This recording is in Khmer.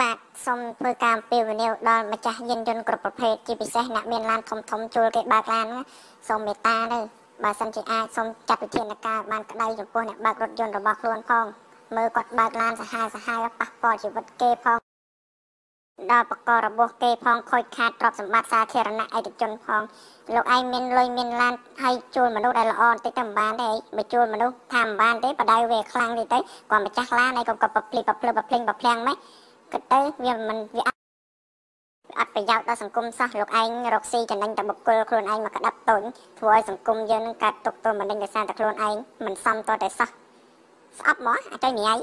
បាទសូមធ្វើការអំពាវនាវដល់ម្ចាស់យានយន្តគ្រប់ប្រភេទជាពិសេសអ្នកមានឡានធំធំជួលគេបើកឡានសូមមេត្តាទៅបើសិនជាអាចសូមចាត់វិធានការបានក្តីចំពោះអ្នកបើករថយន្តរបស់ខ្លួនផងមើលគាត់បើកឡានសាហាវសាហាវប៉ះពាល់ជីវិតគេផងដល់បកករបួសគេផងខូចខាតទ្រព្យសម្បត្តិសាធារណៈឯកជនផងលោកឯងមានលុយមានឡានហើយជួលមនុស្សដែលល្អបន្តិចទៅមិនបានទេបើជួលមនុស្សថាមិនបានទេបដៅវាខ្លាំងតិចទៅគាត់ម្ចាស់ឡានឯងក៏ប្រភ្លីប្រភ្លឺប្រភ្លេងប្រភ្លាំងម៉េចគិតទៅវាមិនវាអត់ប្រយោជន៍ដល់សង្គមសោះលោកឯងរកស៊ីចំណេញតែបុគ្គលខ្លួនឯងមកក្តាប់តូចធ្វើឲ្យសង្គមយើងនឹងកាត់ទុកទល់មិនដឹងដោយសារតែខ្លួនឯងមិនសមតតែសោះស្អប់មកអត់ទៅនិយាយ